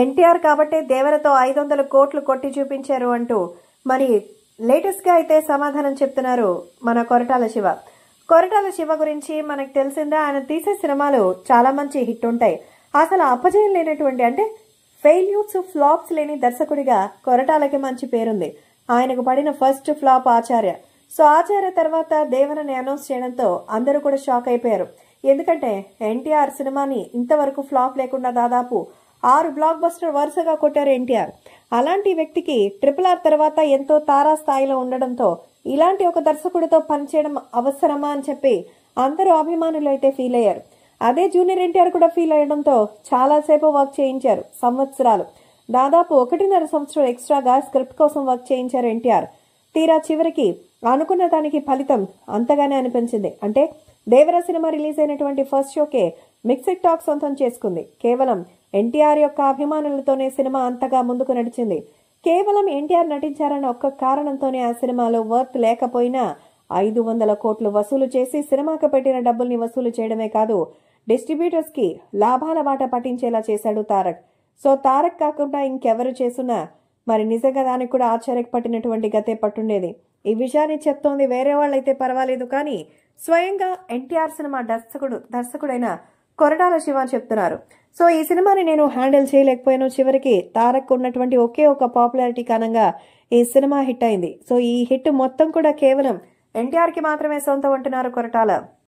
ఎన్టీఆర్ కాబట్టే దేవరతో ఐదు వందల కోట్లు కొట్టి చూపించారు అంటూ మరి లేటెస్ట్గా అయితే సమాధానం చెప్తున్నారు మన కొరటాల శివ కొరటాల శివ గురించి మనకు తెలిసిందే ఆయన తీసే సినిమాలు చాలా మంచి హిట్ ఉంటాయి అసలు అపజయం లేనటువంటి అంటే ఫెయిల్యూర్స్ ఫ్లాప్స్ లేని దర్శకుడిగా కొరటాలకి మంచి పేరుంది ఆయనకు పడిన first flop Acharya so Acharya తర్వాత దేవరని అనౌన్స్ చేయడంతో అందరూ కూడా షాక్ అయిపోయారు ఎందుకంటే ఎన్టీఆర్ సినిమాని ఇంతవరకు ఫ్లాప్ లేకుండా దాదాపు ఆరు బ్లాక్ బస్టర్ వరుసగా కొట్టారు ఎన్టీఆర్ అలాంటి వ్యక్తికి ట్రిపుల్ ఆర్ తర్వాత ఎంతో తారా స్థాయిలో ఉండడంతో ఇలాంటి ఒక దర్శకుడితో పనిచేయడం అవసరమా అని చెప్పి అందరూ అభిమానులు అయితే ఫీల్ అయ్యారు అదే జూనియర్ ఎన్టీఆర్ కూడా ఫీల్ అయ్యడంతో చాలాసేపు వర్క్ చేయించారు సంవత్సరాలు దాదాపు ఒకటిన్నర సంవత్సరం ఎక్స్ట్రాగా స్క్రిప్ట్ కోసం వర్క్ చేయించారు ఎన్టీఆర్ తీరా చివరికి అనుకున్న దానికి ఫలితం అంతగానే అనిపించింది అంటే దేవర సినిమా రిలీజ్ అయినటువంటి ఫస్ట్ షోకే మిక్సెడ్ టాక్ సొంతం చేసుకుంది కేవలం ఎన్టీఆర్ యొక్క అభిమానులతోనే సినిమా అంతగా ముందుకు నడిచింది కేవలం ఎన్టీఆర్ నటించారన్న ఒక్క కారణంతోనే ఆ సినిమాలో వర్త్ లేకపోయినా ఐదు వందల కోట్లు వసూలు చేసి సినిమాకు పెట్టిన డబ్బుల్ని వసూలు చేయడమే కాదు డిస్ట్రిబ్యూటర్స్కి లాభాల బాట పట్టించేలా చేశాడు తారక్ సో తారక్ కాకుండా ఇంకెవరు చేసినా మరి నిజంగా దానికి కూడా ఆశ్చర్యకు పట్టినటువంటి గతే పట్టుండేది ఈ విషయాన్ని చెప్తోంది వేరే వాళ్ళైతే పర్వాలేదు కానీ స్వయంగా ఎన్టీఆర్ సినిమా దర్శకుడు దర్శకుడైన కొరటాల శివ అని చెప్తున్నారు సో ఈ సినిమాని నేను హ్యాండిల్ చేయలేకపోయాను చివరికి తారక్ ఉన్నటువంటి ఒకే ఒక పాపులారిటీ కారణంగా ఈ సినిమా హిట్ అయింది సో ఈ హిట్ మొత్తం కూడా కేవలం ఎన్టీఆర్కి మాత్రమే సొంతం అంటున్నారు కొరటాల